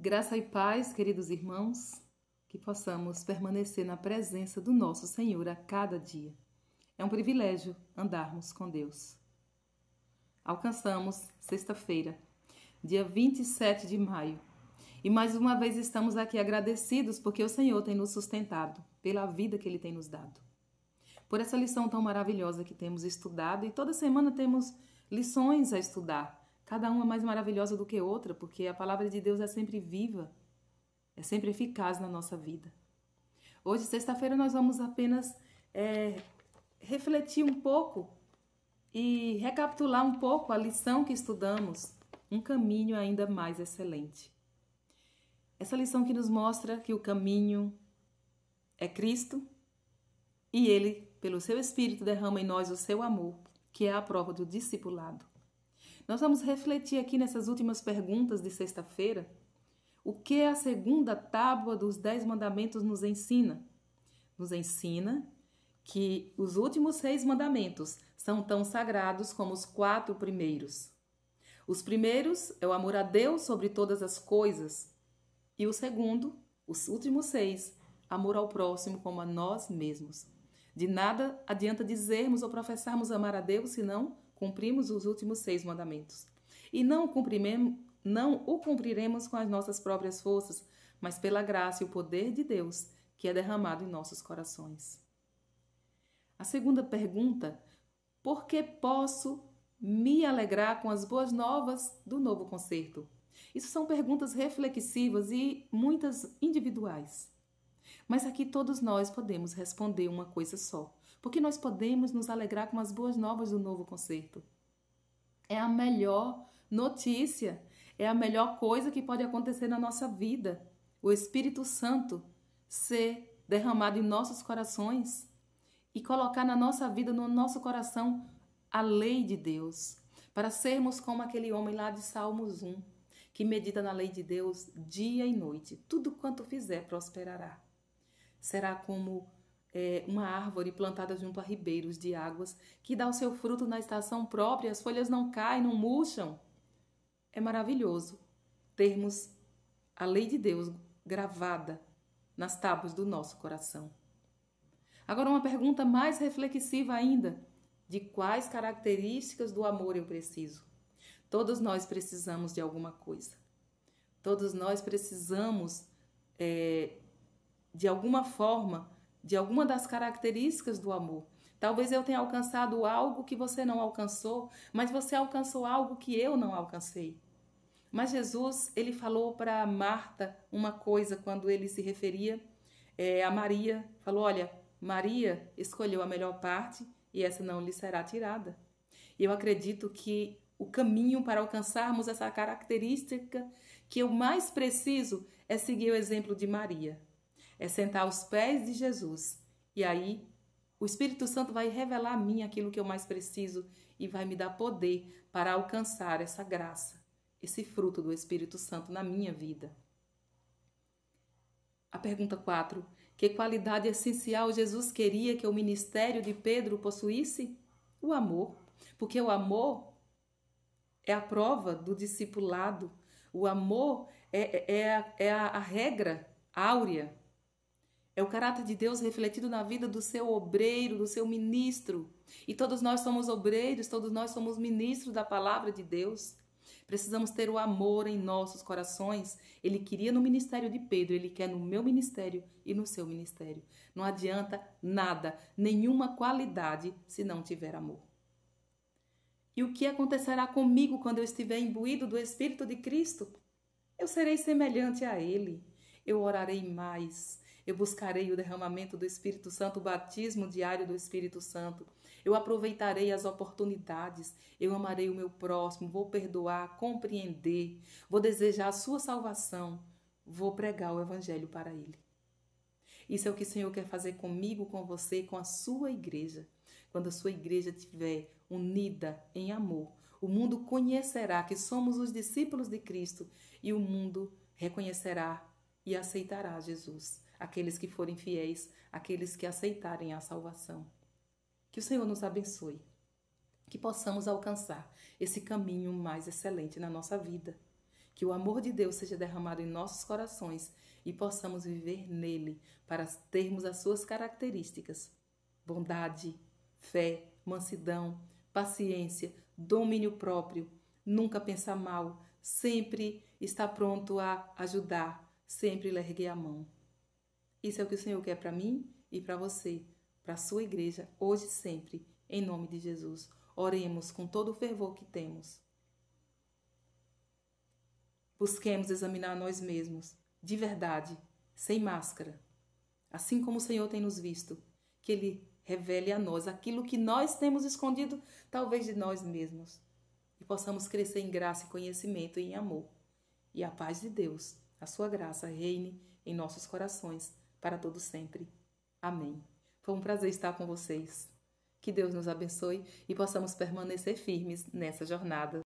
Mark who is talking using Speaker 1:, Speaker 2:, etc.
Speaker 1: Graça e paz, queridos irmãos, que possamos permanecer na presença do nosso Senhor a cada dia. É um privilégio andarmos com Deus. Alcançamos sexta-feira, dia 27 de maio, e mais uma vez estamos aqui agradecidos porque o Senhor tem nos sustentado, pela vida que Ele tem nos dado. Por essa lição tão maravilhosa que temos estudado, e toda semana temos lições a estudar Cada uma é mais maravilhosa do que outra, porque a palavra de Deus é sempre viva, é sempre eficaz na nossa vida. Hoje, sexta-feira, nós vamos apenas é, refletir um pouco e recapitular um pouco a lição que estudamos, um caminho ainda mais excelente. Essa lição que nos mostra que o caminho é Cristo e ele, pelo seu Espírito, derrama em nós o seu amor, que é a prova do discipulado. Nós vamos refletir aqui nessas últimas perguntas de sexta-feira. O que a segunda tábua dos Dez Mandamentos nos ensina? Nos ensina que os últimos seis mandamentos são tão sagrados como os quatro primeiros. Os primeiros é o amor a Deus sobre todas as coisas, e o segundo, os últimos seis, amor ao próximo como a nós mesmos. De nada adianta dizermos ou professarmos amar a Deus se não cumprimos os últimos seis mandamentos. E não o, não o cumpriremos com as nossas próprias forças, mas pela graça e o poder de Deus que é derramado em nossos corações. A segunda pergunta: por que posso me alegrar com as boas novas do novo concerto? Isso são perguntas reflexivas e muitas individuais. Mas aqui todos nós podemos responder uma coisa só: porque nós podemos nos alegrar com as boas novas do novo concerto. É a melhor notícia, é a melhor coisa que pode acontecer na nossa vida. O Espírito Santo ser derramado em nossos corações e colocar na nossa vida, no nosso coração, a lei de Deus, para sermos como aquele homem lá de Salmos 1, que medita na lei de Deus dia e noite. Tudo quanto fizer prosperará. Será como é, uma árvore plantada junto a ribeiros de águas, que dá o seu fruto na estação própria, as folhas não caem, não murcham. É maravilhoso termos a lei de Deus gravada nas tábuas do nosso coração. Agora, uma pergunta mais reflexiva ainda: de quais características do amor eu preciso? Todos nós precisamos de alguma coisa. Todos nós precisamos, é, de alguma forma, de alguma das características do amor. Talvez eu tenha alcançado algo que você não alcançou, mas você alcançou algo que eu não alcancei. Mas Jesus, ele falou para Marta uma coisa quando ele se referia é, a Maria. Falou: Olha, Maria escolheu a melhor parte e essa não lhe será tirada. E eu acredito que o caminho para alcançarmos essa característica que eu mais preciso é seguir o exemplo de Maria é sentar aos pés de Jesus. E aí o Espírito Santo vai revelar a mim aquilo que eu mais preciso e vai me dar poder para alcançar essa graça, esse fruto do Espírito Santo na minha vida. A pergunta 4. Que qualidade essencial Jesus queria que o ministério de Pedro possuísse? O amor. Porque o amor é a prova do discipulado. O amor é, é, é a, é a regra áurea é o caráter de Deus refletido na vida do seu obreiro, do seu ministro. E todos nós somos obreiros, todos nós somos ministros da palavra de Deus. Precisamos ter o amor em nossos corações. Ele queria no ministério de Pedro, ele quer no meu ministério e no seu ministério. Não adianta nada, nenhuma qualidade, se não tiver amor. E o que acontecerá comigo quando eu estiver imbuído do Espírito de Cristo? Eu serei semelhante a Ele. Eu orarei mais, eu buscarei o derramamento do Espírito Santo, o batismo diário do Espírito Santo. Eu aproveitarei as oportunidades. Eu amarei o meu próximo, vou perdoar, compreender, vou desejar a sua salvação, vou pregar o evangelho para ele. Isso é o que o Senhor quer fazer comigo, com você, com a sua igreja. Quando a sua igreja estiver unida em amor, o mundo conhecerá que somos os discípulos de Cristo e o mundo reconhecerá e aceitará Jesus aqueles que forem fiéis, aqueles que aceitarem a salvação. Que o Senhor nos abençoe, que possamos alcançar esse caminho mais excelente na nossa vida, que o amor de Deus seja derramado em nossos corações e possamos viver nele para termos as suas características: bondade, fé, mansidão, paciência, domínio próprio, nunca pensar mal, sempre estar pronto a ajudar, sempre erguer a mão. Isso é o que o Senhor quer para mim e para você, para a sua igreja, hoje e sempre, em nome de Jesus. Oremos com todo o fervor que temos. Busquemos examinar nós mesmos, de verdade, sem máscara. Assim como o Senhor tem nos visto, que Ele revele a nós aquilo que nós temos escondido, talvez de nós mesmos, e possamos crescer em graça e conhecimento e em amor. E a paz de Deus, a sua graça, reine em nossos corações para todo sempre. Amém. Foi um prazer estar com vocês. Que Deus nos abençoe e possamos permanecer firmes nessa jornada.